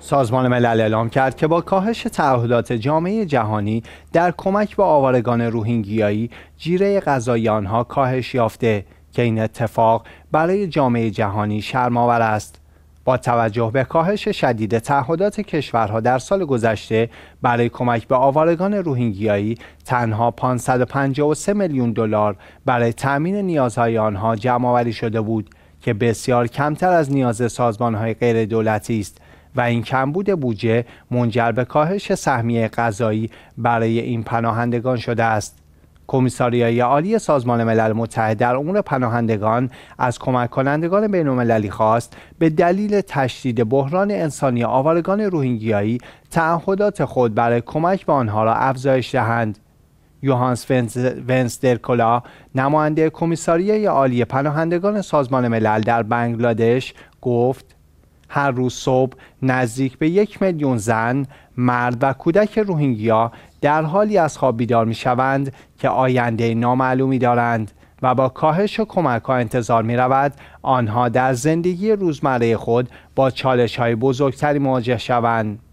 سازمان ملل اعلام کرد که با کاهش تعهدات جامعه جهانی در کمک به آوارگان روهینگیایی جیره غذایی آنها کاهش یافته که این اتفاق برای جامعه جهانی شرمآور است با توجه به کاهش شدید تعهدات کشورها در سال گذشته برای کمک به آوارگان روهینگیایی تنها 553 میلیون دلار برای تأمین نیازهای آنها جمعآوری شده بود که بسیار کمتر از نیاز سازمانهای غیر دولتی است و این کمبود بودجه منجر به کاهش سهمیه غذایی برای این پناهندگان شده است کمیساریای عالی سازمان ملل متحد در امور پناهندگان از کمک کنندگان بین المللی خواست به دلیل تشدید بحران انسانی آوارگان روهینگیایی تعهدات خود برای کمک به آنها را افزایش دهند. یوهانس درکولا نماینده کمیساریای عالی پناهندگان سازمان ملل در بنگلادش گفت هر روز صبح نزدیک به یک میلیون زن، مرد و کودک روهینگیا در حالی از خواب بیدار می شوند که آینده نامعلومی دارند و با کاهش و کمک ها انتظار می رود آنها در زندگی روزمره خود با چالش های بزرگتری مواجه شوند.